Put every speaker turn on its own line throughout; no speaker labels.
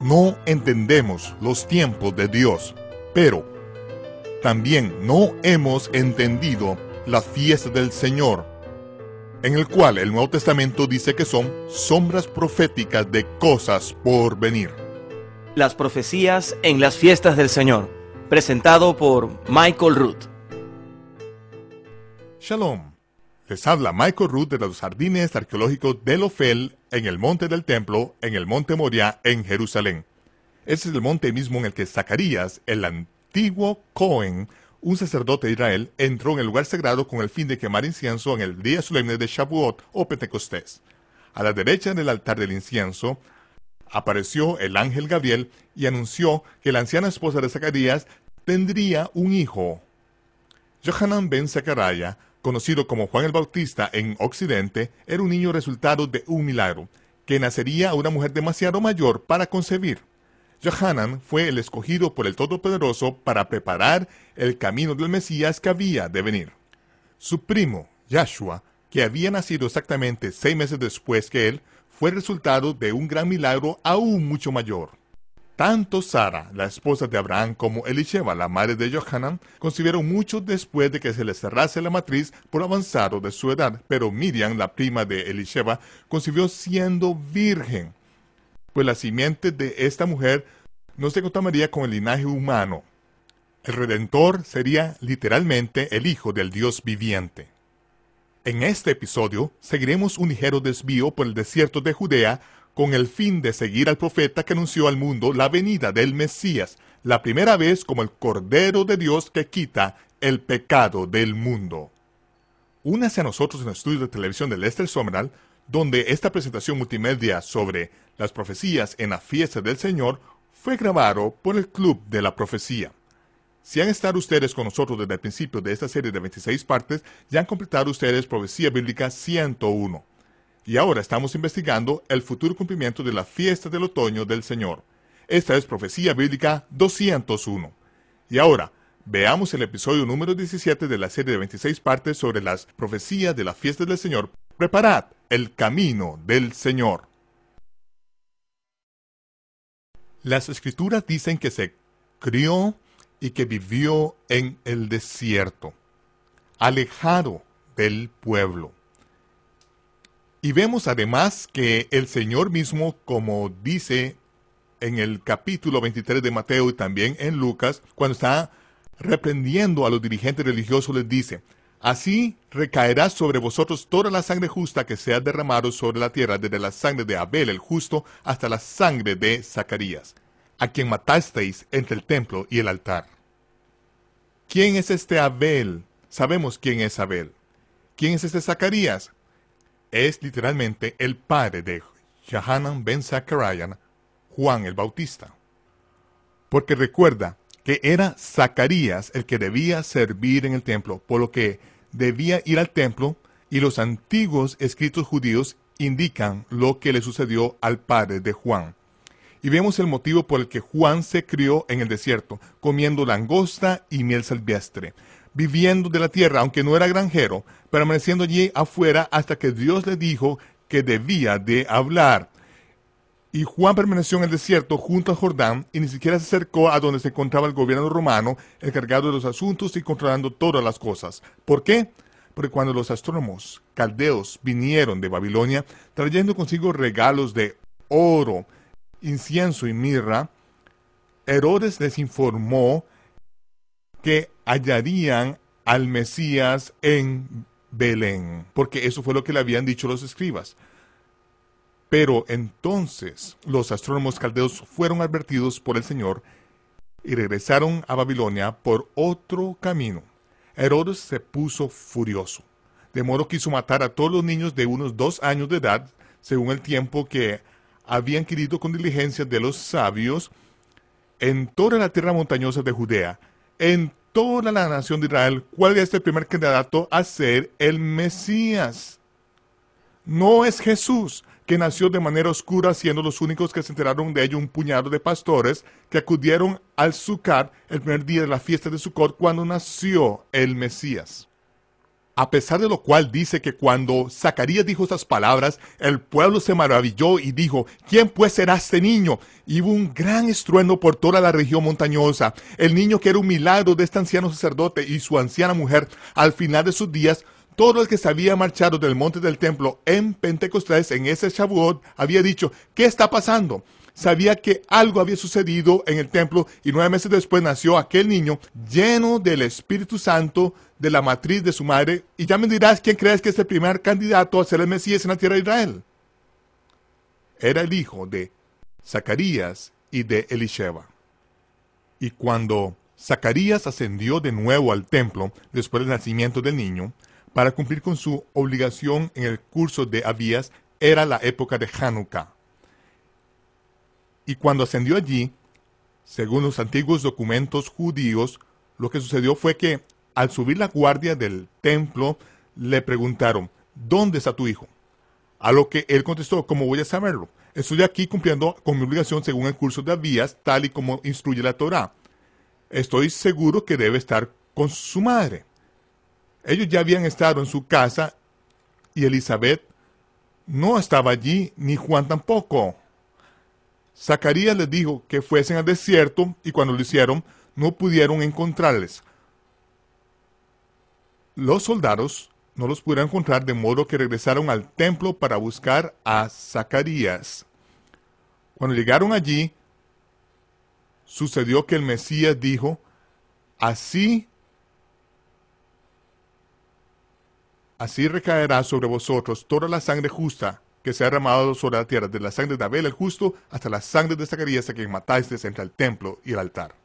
no entendemos los tiempos de Dios, pero también no hemos entendido la fiesta del Señor, en el cual el Nuevo Testamento dice que son sombras proféticas de cosas por venir. Las profecías en las fiestas del Señor, presentado por Michael Ruth. Shalom. Les habla Michael Ruth de los Jardines Arqueológicos de Lofel en el monte del templo, en el monte Moria, en Jerusalén. Ese es el monte mismo en el que Zacarías, el antiguo Cohen, un sacerdote de Israel, entró en el lugar sagrado con el fin de quemar incienso en el día solemne de Shavuot o Pentecostés. A la derecha del altar del incienso apareció el ángel Gabriel y anunció que la anciana esposa de Zacarías tendría un hijo. Johanan ben Zacarías conocido como Juan el Bautista en Occidente, era un niño resultado de un milagro, que nacería a una mujer demasiado mayor para concebir. Johanan fue el escogido por el Todopoderoso para preparar el camino del Mesías que había de venir. Su primo, Yahshua, que había nacido exactamente seis meses después que él, fue resultado de un gran milagro aún mucho mayor. Tanto Sara, la esposa de Abraham, como Elisheba, la madre de Johanan, concibieron mucho después de que se les cerrase la matriz por avanzado de su edad, pero Miriam, la prima de Elisheba, concibió siendo virgen, pues la simiente de esta mujer no se contamaría con el linaje humano. El Redentor sería literalmente el Hijo del Dios viviente. En este episodio seguiremos un ligero desvío por el desierto de Judea con el fin de seguir al profeta que anunció al mundo la venida del Mesías, la primera vez como el Cordero de Dios que quita el pecado del mundo. Únase a nosotros en el estudio de televisión de Lester Someral, donde esta presentación multimedia sobre las profecías en la fiesta del Señor fue grabado por el Club de la Profecía. Si han estado ustedes con nosotros desde el principio de esta serie de 26 partes, ya han completado ustedes Profecía Bíblica 101 y ahora estamos investigando el futuro cumplimiento de la fiesta del otoño del Señor. Esta es Profecía Bíblica 201. Y ahora, veamos el episodio número 17 de la serie de 26 partes sobre las profecías de la fiesta del Señor. Preparad el camino del Señor. Las escrituras dicen que se crió y que vivió en el desierto, alejado del pueblo. Y vemos además que el Señor mismo, como dice en el capítulo 23 de Mateo y también en Lucas, cuando está reprendiendo a los dirigentes religiosos, les dice, Así recaerá sobre vosotros toda la sangre justa que se ha derramado sobre la tierra, desde la sangre de Abel el justo hasta la sangre de Zacarías, a quien matasteis entre el templo y el altar. ¿Quién es este Abel? Sabemos quién es Abel. ¿Quién es este Zacarías? es literalmente el padre de Jahanan ben Zachariah, Juan el Bautista. Porque recuerda que era Zacarías el que debía servir en el templo, por lo que debía ir al templo y los antiguos escritos judíos indican lo que le sucedió al padre de Juan. Y vemos el motivo por el que Juan se crió en el desierto, comiendo langosta y miel silvestre, viviendo de la tierra, aunque no era granjero, permaneciendo allí afuera hasta que Dios le dijo que debía de hablar. Y Juan permaneció en el desierto junto al Jordán y ni siquiera se acercó a donde se encontraba el gobierno romano encargado de los asuntos y controlando todas las cosas. ¿Por qué? Porque cuando los astrónomos caldeos vinieron de Babilonia trayendo consigo regalos de oro, incienso y mirra, Herodes les informó que hallarían al Mesías en Belén, porque eso fue lo que le habían dicho los escribas. Pero entonces los astrónomos caldeos fueron advertidos por el Señor y regresaron a Babilonia por otro camino. Herodes se puso furioso, de modo que matar a todos los niños de unos dos años de edad, según el tiempo que habían querido con diligencia de los sabios, en toda la tierra montañosa de Judea, en toda la nación de Israel cuál es el primer candidato a ser el Mesías. No es Jesús, que nació de manera oscura, siendo los únicos que se enteraron de ello un puñado de pastores que acudieron al sucar el primer día de la fiesta de Sukkot cuando nació el Mesías a pesar de lo cual dice que cuando Zacarías dijo esas palabras, el pueblo se maravilló y dijo, ¿quién pues será este niño? Y hubo un gran estruendo por toda la región montañosa. El niño que era un milagro de este anciano sacerdote y su anciana mujer, al final de sus días, todo el que se había marchado del monte del templo en Pentecostés, en ese Shavuot, había dicho, ¿qué está pasando? sabía que algo había sucedido en el templo y nueve meses después nació aquel niño lleno del Espíritu Santo de la matriz de su madre. Y ya me dirás quién crees que es el primer candidato a ser el Mesías en la tierra de Israel. Era el hijo de Zacarías y de Elisheba. Y cuando Zacarías ascendió de nuevo al templo después del nacimiento del niño, para cumplir con su obligación en el curso de Abías, era la época de Hanukkah. Y cuando ascendió allí, según los antiguos documentos judíos, lo que sucedió fue que al subir la guardia del templo, le preguntaron, ¿dónde está tu hijo? A lo que él contestó, ¿cómo voy a saberlo? Estoy aquí cumpliendo con mi obligación según el curso de Abías, tal y como instruye la Torá. Estoy seguro que debe estar con su madre. Ellos ya habían estado en su casa y Elizabeth no estaba allí, ni Juan tampoco. Zacarías les dijo que fuesen al desierto y cuando lo hicieron no pudieron encontrarles. Los soldados no los pudieron encontrar de modo que regresaron al templo para buscar a Zacarías. Cuando llegaron allí, sucedió que el Mesías dijo, así, así recaerá sobre vosotros toda la sangre justa que se ha derramado sobre la tierra, de la sangre de Abel el justo hasta la sangre de Zacarías a quien mataste entre el templo y el altar.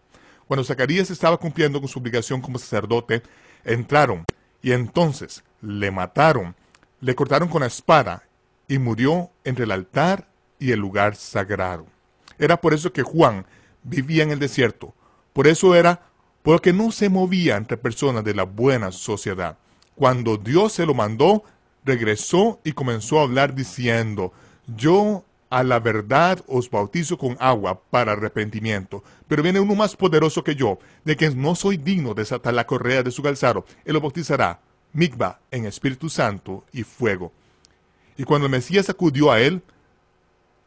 Cuando Zacarías estaba cumpliendo con su obligación como sacerdote, entraron y entonces le mataron, le cortaron con la espada y murió entre el altar y el lugar sagrado. Era por eso que Juan vivía en el desierto, por eso era porque no se movía entre personas de la buena sociedad. Cuando Dios se lo mandó, regresó y comenzó a hablar diciendo, yo a la verdad os bautizo con agua para arrepentimiento, pero viene uno más poderoso que yo, de quien no soy digno de desatar la correa de su calzado, él lo bautizará, Migba, en Espíritu Santo y fuego. Y cuando el Mesías acudió a él,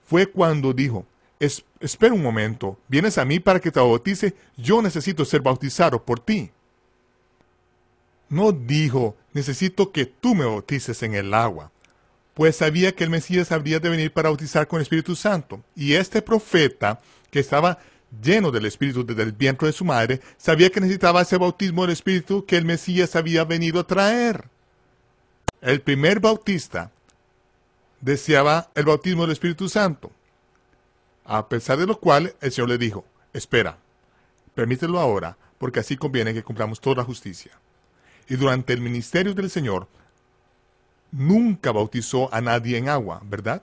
fue cuando dijo, es, espera un momento, vienes a mí para que te bautice, yo necesito ser bautizado por ti. No dijo, necesito que tú me bautices en el agua, pues sabía que el Mesías habría de venir para bautizar con el Espíritu Santo. Y este profeta, que estaba lleno del Espíritu desde el vientre de su madre, sabía que necesitaba ese bautismo del Espíritu que el Mesías había venido a traer. El primer bautista deseaba el bautismo del Espíritu Santo, a pesar de lo cual el Señor le dijo, espera, permítelo ahora, porque así conviene que cumplamos toda la justicia y durante el ministerio del Señor nunca bautizó a nadie en agua, ¿verdad?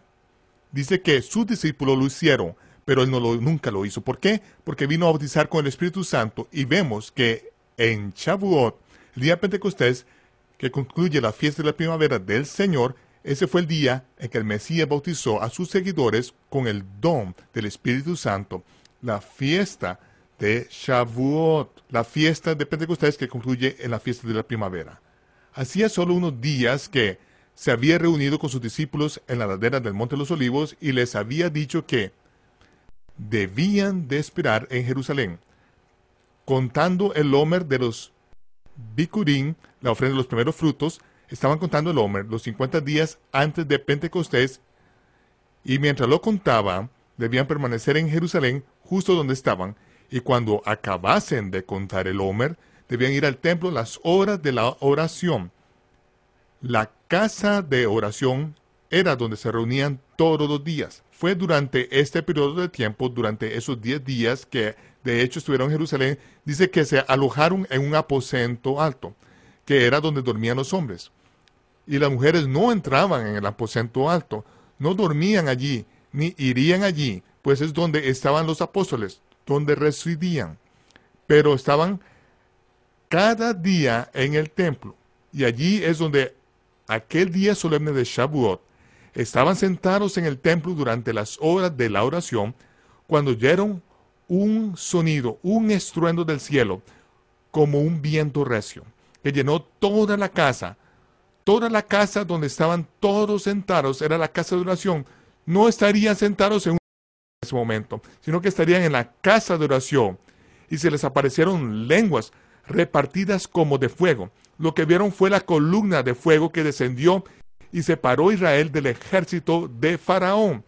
Dice que sus discípulos lo hicieron, pero él no nunca lo hizo. ¿Por qué? Porque vino a bautizar con el Espíritu Santo y vemos que en Chavuot, el día Pentecostés, que concluye la fiesta de la primavera del Señor, ese fue el día en que el Mesías bautizó a sus seguidores con el don del Espíritu Santo. La fiesta de Shavuot, la fiesta de Pentecostés que concluye en la fiesta de la primavera. Hacía solo unos días que se había reunido con sus discípulos en la ladera del Monte de los Olivos y les había dicho que debían de esperar en Jerusalén, contando el Homer de los Bicurín, la ofrenda de los primeros frutos, estaban contando el Homer los 50 días antes de Pentecostés y mientras lo contaba, debían permanecer en Jerusalén justo donde estaban y cuando acabasen de contar el Homer, debían ir al templo las horas de la oración. La casa de oración era donde se reunían todos los días. Fue durante este periodo de tiempo, durante esos 10 días que de hecho estuvieron en Jerusalén, dice que se alojaron en un aposento alto, que era donde dormían los hombres. Y las mujeres no entraban en el aposento alto, no dormían allí, ni irían allí, pues es donde estaban los apóstoles donde residían, pero estaban cada día en el templo. Y allí es donde aquel día solemne de Shavuot estaban sentados en el templo durante las horas de la oración cuando oyeron un sonido, un estruendo del cielo, como un viento recio, que llenó toda la casa. Toda la casa donde estaban todos sentados era la casa de oración. No estarían sentados en ese momento, sino que estarían en la casa de oración y se les aparecieron lenguas repartidas como de fuego. Lo que vieron fue la columna de fuego que descendió y separó Israel del ejército de Faraón.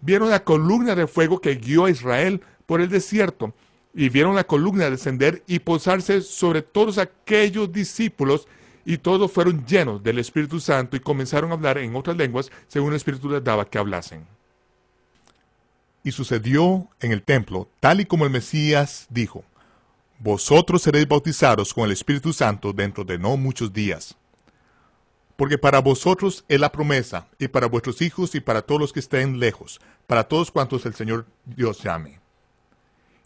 Vieron la columna de fuego que guió a Israel por el desierto y vieron la columna descender y posarse sobre todos aquellos discípulos y todos fueron llenos del Espíritu Santo y comenzaron a hablar en otras lenguas según el Espíritu les daba que hablasen. Y sucedió en el templo, tal y como el Mesías dijo, Vosotros seréis bautizados con el Espíritu Santo dentro de no muchos días. Porque para vosotros es la promesa, y para vuestros hijos y para todos los que estén lejos, para todos cuantos el Señor Dios llame.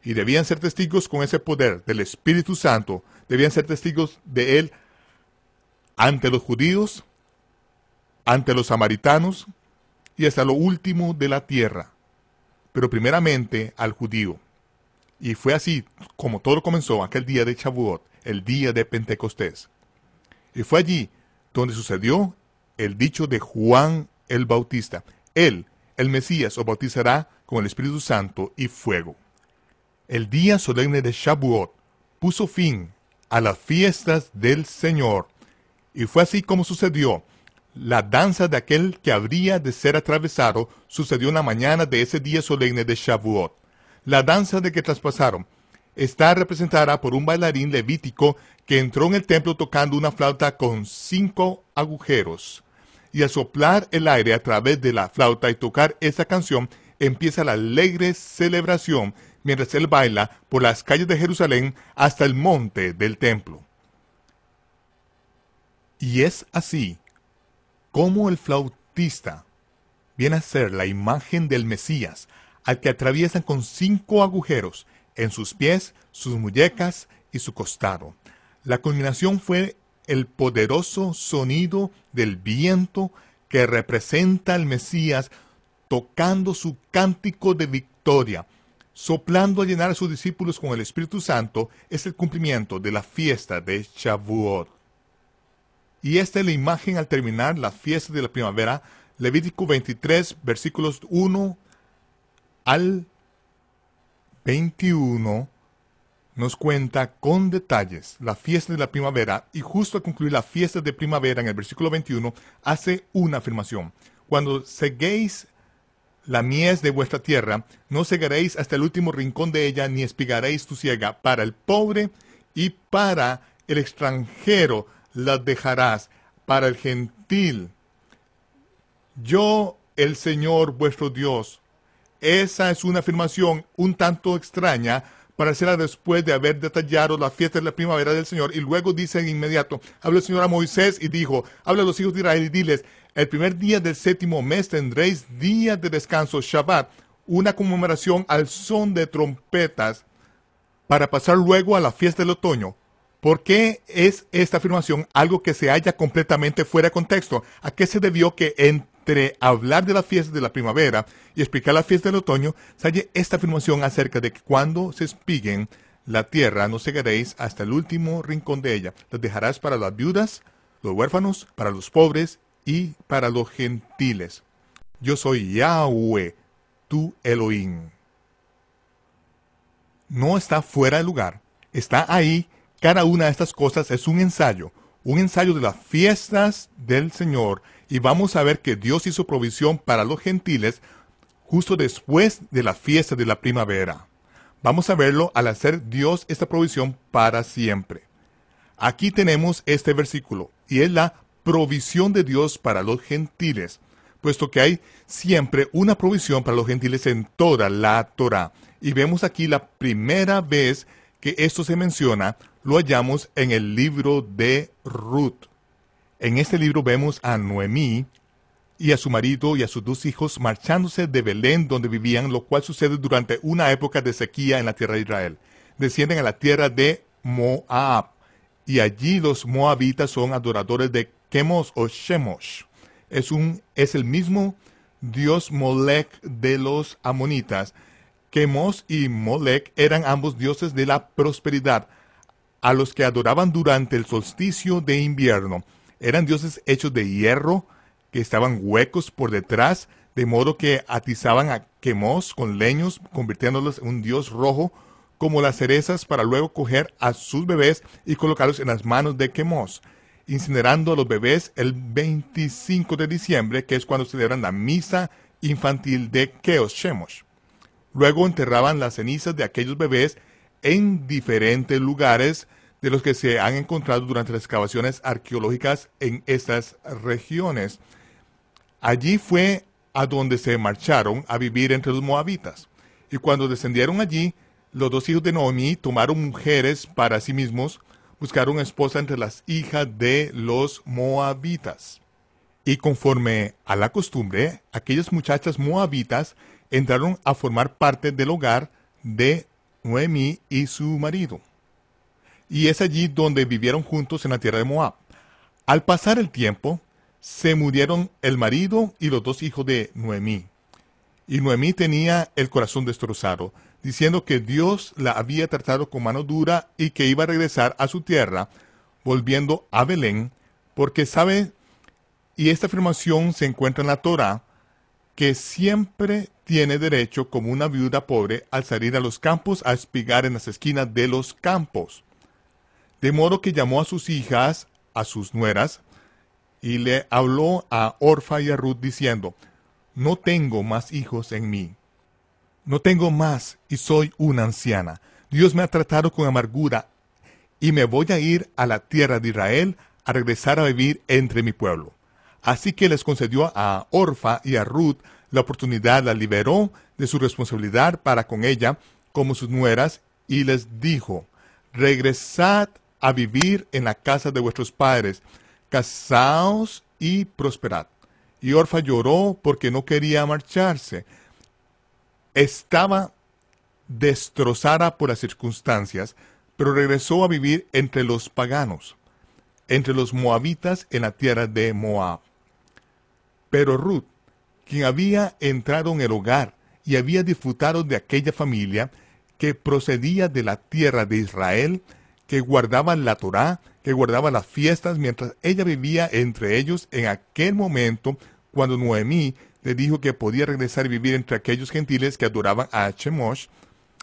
Y debían ser testigos con ese poder del Espíritu Santo, debían ser testigos de Él ante los judíos, ante los samaritanos y hasta lo último de la tierra pero primeramente al judío. Y fue así como todo comenzó aquel día de Chabuot, el día de Pentecostés. Y fue allí donde sucedió el dicho de Juan el Bautista. Él, el Mesías, os bautizará con el Espíritu Santo y fuego. El día solemne de Shabuot puso fin a las fiestas del Señor. Y fue así como sucedió la danza de aquel que habría de ser atravesado sucedió en la mañana de ese día solemne de Shavuot. La danza de que traspasaron está representada por un bailarín levítico que entró en el templo tocando una flauta con cinco agujeros. Y al soplar el aire a través de la flauta y tocar esa canción, empieza la alegre celebración mientras él baila por las calles de Jerusalén hasta el monte del templo. Y es así como el flautista viene a ser la imagen del Mesías, al que atraviesan con cinco agujeros en sus pies, sus muñecas y su costado. La culminación fue el poderoso sonido del viento que representa al Mesías tocando su cántico de victoria, soplando a llenar a sus discípulos con el Espíritu Santo, es el cumplimiento de la fiesta de Shavuot. Y esta es la imagen al terminar la fiesta de la primavera. Levítico 23, versículos 1 al 21 nos cuenta con detalles la fiesta de la primavera y justo al concluir la fiesta de primavera en el versículo 21 hace una afirmación. Cuando seguéis la mies de vuestra tierra, no cegaréis hasta el último rincón de ella ni espigaréis tu ciega para el pobre y para el extranjero las dejarás para el gentil. Yo, el Señor vuestro Dios. Esa es una afirmación un tanto extraña para hacerla después de haber detallado la fiesta de la primavera del Señor. Y luego dice inmediato, habla el Señor a Moisés y dijo, habla a los hijos de Israel y diles, el primer día del séptimo mes tendréis día de descanso, Shabbat, una conmemoración al son de trompetas, para pasar luego a la fiesta del otoño. ¿Por qué es esta afirmación algo que se halla completamente fuera de contexto? ¿A qué se debió que entre hablar de las fiestas de la primavera y explicar las fiestas del otoño, se halle esta afirmación acerca de que cuando se espiguen la tierra, no cegaréis hasta el último rincón de ella. Las dejarás para las viudas, los huérfanos, para los pobres y para los gentiles. Yo soy Yahweh, tu Elohim. No está fuera de lugar, está ahí cada una de estas cosas es un ensayo, un ensayo de las fiestas del Señor y vamos a ver que Dios hizo provisión para los gentiles justo después de la fiesta de la primavera. Vamos a verlo al hacer Dios esta provisión para siempre. Aquí tenemos este versículo y es la provisión de Dios para los gentiles, puesto que hay siempre una provisión para los gentiles en toda la Torah. Y vemos aquí la primera vez que esto se menciona lo hallamos en el libro de Ruth. En este libro vemos a Noemí y a su marido y a sus dos hijos marchándose de Belén donde vivían, lo cual sucede durante una época de sequía en la tierra de Israel. Descienden a la tierra de Moab y allí los moabitas son adoradores de Chemos o Shemosh. Es, un, es el mismo dios Molech de los amonitas. Chemos y Molech eran ambos dioses de la prosperidad a los que adoraban durante el solsticio de invierno. Eran dioses hechos de hierro, que estaban huecos por detrás, de modo que atizaban a quemos con leños, convirtiéndolos en un dios rojo, como las cerezas, para luego coger a sus bebés y colocarlos en las manos de quemos, incinerando a los bebés el 25 de diciembre, que es cuando celebran la misa infantil de Keos Shemosh. Luego enterraban las cenizas de aquellos bebés en diferentes lugares de los que se han encontrado durante las excavaciones arqueológicas en estas regiones. Allí fue a donde se marcharon a vivir entre los moabitas. Y cuando descendieron allí, los dos hijos de Noemi tomaron mujeres para sí mismos, buscaron esposa entre las hijas de los moabitas. Y conforme a la costumbre, aquellas muchachas moabitas entraron a formar parte del hogar de Noemí y su marido. Y es allí donde vivieron juntos en la tierra de Moab. Al pasar el tiempo, se murieron el marido y los dos hijos de Noemí. Y Noemí tenía el corazón destrozado, diciendo que Dios la había tratado con mano dura y que iba a regresar a su tierra, volviendo a Belén, porque sabe, y esta afirmación se encuentra en la Torah, que siempre tiene derecho como una viuda pobre al salir a los campos a espigar en las esquinas de los campos. De modo que llamó a sus hijas, a sus nueras, y le habló a Orfa y a Ruth diciendo, No tengo más hijos en mí. No tengo más y soy una anciana. Dios me ha tratado con amargura y me voy a ir a la tierra de Israel a regresar a vivir entre mi pueblo. Así que les concedió a Orfa y a Ruth la oportunidad, la liberó de su responsabilidad para con ella como sus nueras y les dijo, regresad a vivir en la casa de vuestros padres, casaos y prosperad. Y Orfa lloró porque no quería marcharse. Estaba destrozada por las circunstancias, pero regresó a vivir entre los paganos, entre los moabitas en la tierra de Moab. Pero Ruth, quien había entrado en el hogar y había disfrutado de aquella familia que procedía de la tierra de Israel, que guardaba la Torá, que guardaba las fiestas mientras ella vivía entre ellos en aquel momento cuando Noemí le dijo que podía regresar y vivir entre aquellos gentiles que adoraban a Chemosh,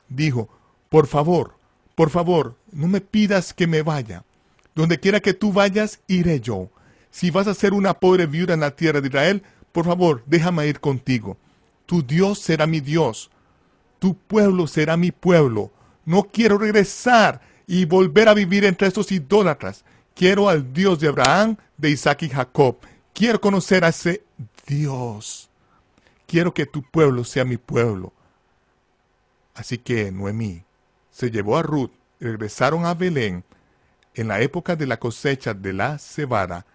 dijo, por favor, por favor, no me pidas que me vaya. Donde quiera que tú vayas, iré yo. Si vas a ser una pobre viuda en la tierra de Israel, por favor, déjame ir contigo. Tu Dios será mi Dios. Tu pueblo será mi pueblo. No quiero regresar y volver a vivir entre estos idólatras. Quiero al Dios de Abraham, de Isaac y Jacob. Quiero conocer a ese Dios. Quiero que tu pueblo sea mi pueblo. Así que Noemí se llevó a Ruth, regresaron a Belén en la época de la cosecha de la cebada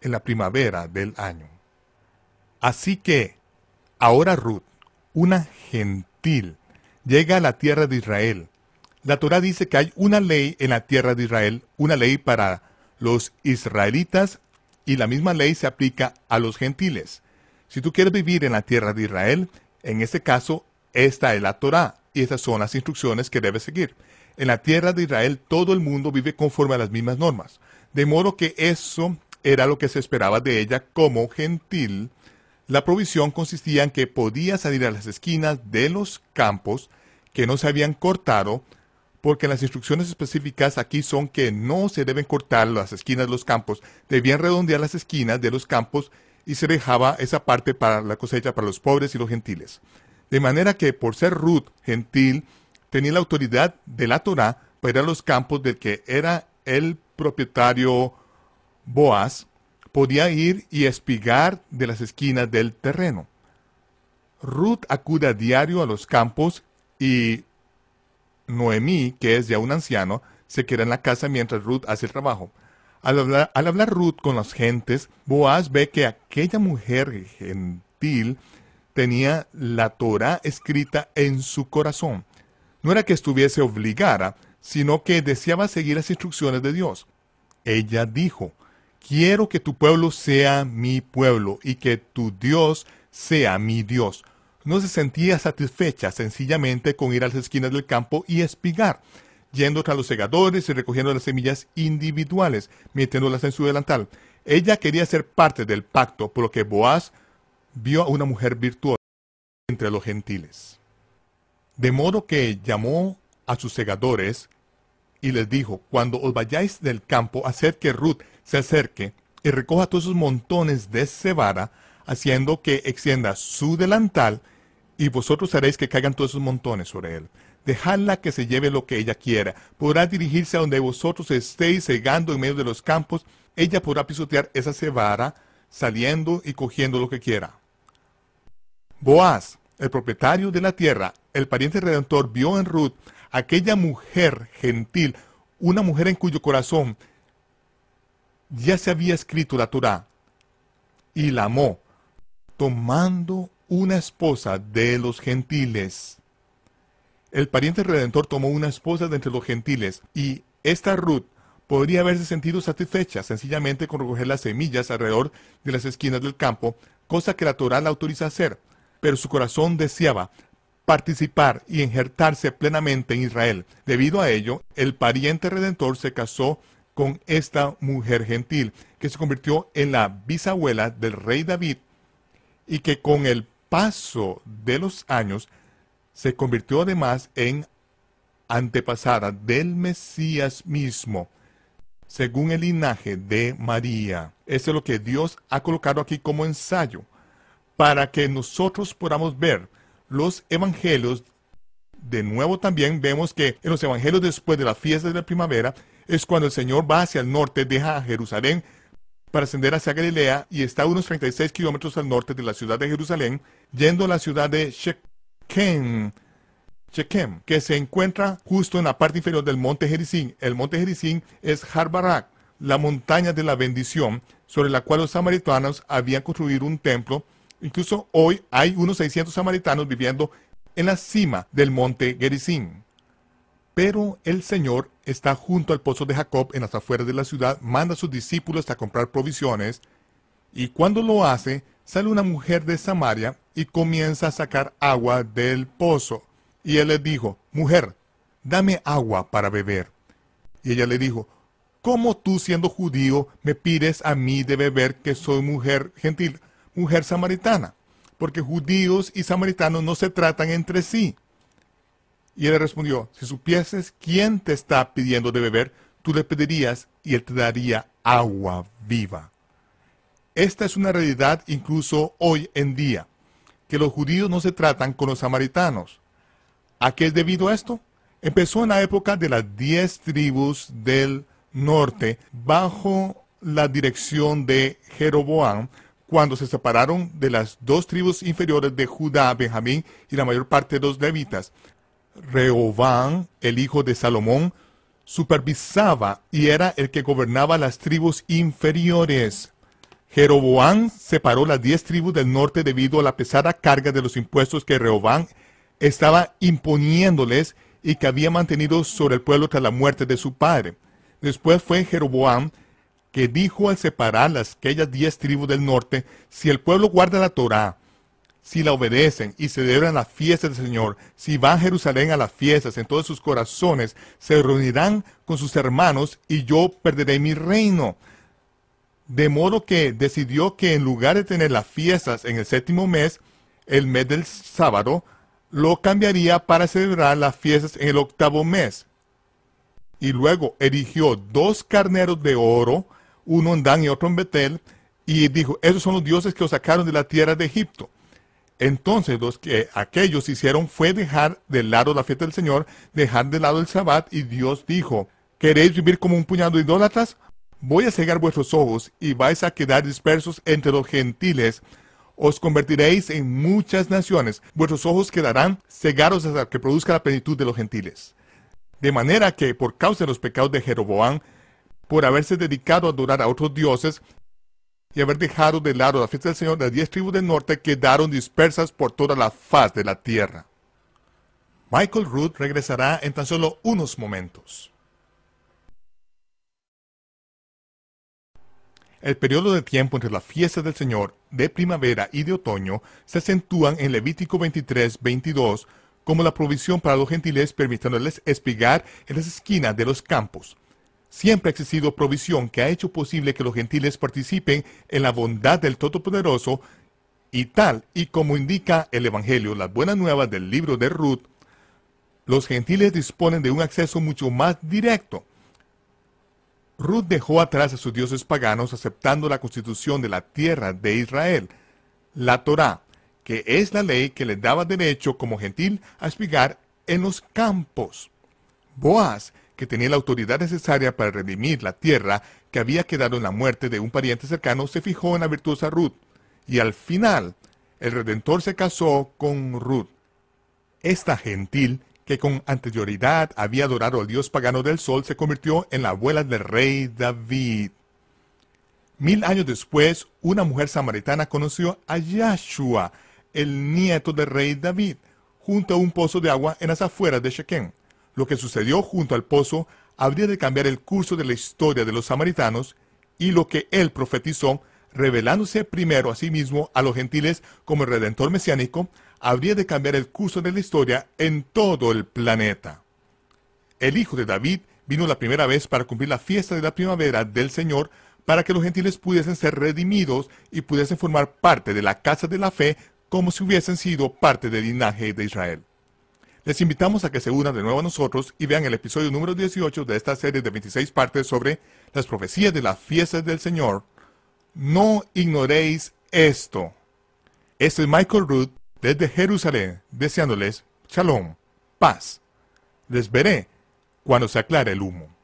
en la primavera del año. Así que, ahora Ruth, una gentil, llega a la tierra de Israel. La Torah dice que hay una ley en la tierra de Israel, una ley para los israelitas y la misma ley se aplica a los gentiles. Si tú quieres vivir en la tierra de Israel, en este caso, esta es la Torah y estas son las instrucciones que debes seguir. En la tierra de Israel todo el mundo vive conforme a las mismas normas, de modo que eso era lo que se esperaba de ella como gentil, la provisión consistía en que podía salir a las esquinas de los campos que no se habían cortado, porque las instrucciones específicas aquí son que no se deben cortar las esquinas de los campos, debían redondear las esquinas de los campos y se dejaba esa parte para la cosecha para los pobres y los gentiles. De manera que por ser Ruth gentil, tenía la autoridad de la Torá para ir a los campos del que era el propietario Boaz podía ir y espigar de las esquinas del terreno. Ruth acude a diario a los campos y Noemí, que es ya un anciano, se queda en la casa mientras Ruth hace el trabajo. Al hablar, Ruth con las gentes, Boaz ve que aquella mujer gentil tenía la Torah escrita en su corazón. No era que estuviese obligada, sino que deseaba seguir las instrucciones de Dios. Ella dijo, quiero que tu pueblo sea mi pueblo y que tu Dios sea mi Dios. No se sentía satisfecha sencillamente con ir a las esquinas del campo y espigar, yendo tras los segadores y recogiendo las semillas individuales, metiéndolas en su delantal. Ella quería ser parte del pacto, por lo que Boaz vio a una mujer virtuosa entre los gentiles. De modo que llamó a sus segadores y les dijo, cuando os vayáis del campo, haced que Ruth, se acerque y recoja todos esos montones de cebada, haciendo que extienda su delantal y vosotros haréis que caigan todos esos montones sobre él. Dejadla que se lleve lo que ella quiera. Podrá dirigirse a donde vosotros estéis cegando en medio de los campos. Ella podrá pisotear esa cebada, saliendo y cogiendo lo que quiera. Boaz, el propietario de la tierra, el pariente redentor, vio en Ruth aquella mujer gentil, una mujer en cuyo corazón ya se había escrito la Torá, y la amó, tomando una esposa de los gentiles. El pariente redentor tomó una esposa de entre los gentiles, y esta Ruth podría haberse sentido satisfecha sencillamente con recoger las semillas alrededor de las esquinas del campo, cosa que la Torá la autoriza a hacer, pero su corazón deseaba participar y injertarse plenamente en Israel. Debido a ello, el pariente redentor se casó con esta mujer gentil, que se convirtió en la bisabuela del rey David y que con el paso de los años se convirtió además en antepasada del Mesías mismo, según el linaje de María. Eso es lo que Dios ha colocado aquí como ensayo, para que nosotros podamos ver los evangelios. De nuevo también vemos que en los evangelios después de la fiesta de la primavera es cuando el Señor va hacia el norte, deja Jerusalén para ascender hacia Galilea y está a unos 36 kilómetros al norte de la ciudad de Jerusalén, yendo a la ciudad de Shechem, que se encuentra justo en la parte inferior del monte Jericín. El monte Jericín es Harbarak, la montaña de la bendición, sobre la cual los samaritanos habían construido un templo. Incluso hoy hay unos 600 samaritanos viviendo en la cima del monte Gerizim. Pero el Señor está junto al pozo de Jacob en las afueras de la ciudad, manda a sus discípulos a comprar provisiones, y cuando lo hace, sale una mujer de Samaria y comienza a sacar agua del pozo. Y él le dijo, mujer, dame agua para beber. Y ella le dijo, ¿cómo tú siendo judío me pides a mí de beber que soy mujer gentil, mujer samaritana? Porque judíos y samaritanos no se tratan entre sí. Y él le respondió, si supieses quién te está pidiendo de beber, tú le pedirías y él te daría agua viva. Esta es una realidad incluso hoy en día, que los judíos no se tratan con los samaritanos. ¿A qué es debido esto? Empezó en la época de las diez tribus del norte bajo la dirección de Jeroboam, cuando se separaron de las dos tribus inferiores de Judá, Benjamín y la mayor parte de los levitas. Rehoboam, el hijo de Salomón, supervisaba y era el que gobernaba las tribus inferiores. Jeroboam separó las diez tribus del norte debido a la pesada carga de los impuestos que Rehoboam estaba imponiéndoles y que había mantenido sobre el pueblo tras la muerte de su padre. Después fue Jeroboam que dijo al separar las aquellas diez tribus del norte, si el pueblo guarda la Torá si la obedecen y celebran las fiestas del Señor, si van a Jerusalén a las fiestas, en todos sus corazones se reunirán con sus hermanos y yo perderé mi reino. De modo que decidió que en lugar de tener las fiestas en el séptimo mes, el mes del sábado, lo cambiaría para celebrar las fiestas en el octavo mes. Y luego erigió dos carneros de oro, uno en Dan y otro en Betel, y dijo, esos son los dioses que os sacaron de la tierra de Egipto. Entonces, los que aquellos hicieron fue dejar de lado la fiesta del Señor, dejar de lado el Sabbat, y Dios dijo, ¿queréis vivir como un puñado de idólatras? Voy a cegar vuestros ojos y vais a quedar dispersos entre los gentiles. Os convertiréis en muchas naciones. Vuestros ojos quedarán cegados hasta que produzca la plenitud de los gentiles. De manera que, por causa de los pecados de Jeroboam, por haberse dedicado a adorar a otros dioses, y haber dejado de lado la fiesta del Señor, las diez tribus del norte quedaron dispersas por toda la faz de la tierra. Michael ruth regresará en tan solo unos momentos. El periodo de tiempo entre las fiestas del Señor de primavera y de otoño se acentúan en Levítico 23, 22, como la provisión para los gentiles permitiéndoles espigar en las esquinas de los campos, Siempre ha existido provisión que ha hecho posible que los gentiles participen en la bondad del Todopoderoso y tal y como indica el Evangelio, las buenas nuevas del libro de Ruth, los gentiles disponen de un acceso mucho más directo. Ruth dejó atrás a sus dioses paganos aceptando la constitución de la tierra de Israel, la Torá, que es la ley que les daba derecho como gentil a espigar en los campos. Boaz que tenía la autoridad necesaria para redimir la tierra que había quedado en la muerte de un pariente cercano, se fijó en la virtuosa Ruth. Y al final, el Redentor se casó con Ruth. Esta gentil, que con anterioridad había adorado al dios pagano del sol, se convirtió en la abuela del rey David. Mil años después, una mujer samaritana conoció a Yahshua, el nieto del rey David, junto a un pozo de agua en las afueras de Shechem. Lo que sucedió junto al pozo habría de cambiar el curso de la historia de los samaritanos y lo que él profetizó, revelándose primero a sí mismo a los gentiles como el redentor mesiánico, habría de cambiar el curso de la historia en todo el planeta. El hijo de David vino la primera vez para cumplir la fiesta de la primavera del Señor para que los gentiles pudiesen ser redimidos y pudiesen formar parte de la casa de la fe como si hubiesen sido parte del linaje de Israel. Les invitamos a que se unan de nuevo a nosotros y vean el episodio número 18 de esta serie de 26 partes sobre las profecías de las fiestas del Señor. No ignoréis esto. Este es Michael Root desde Jerusalén, deseándoles shalom, paz. Les veré cuando se aclare el humo.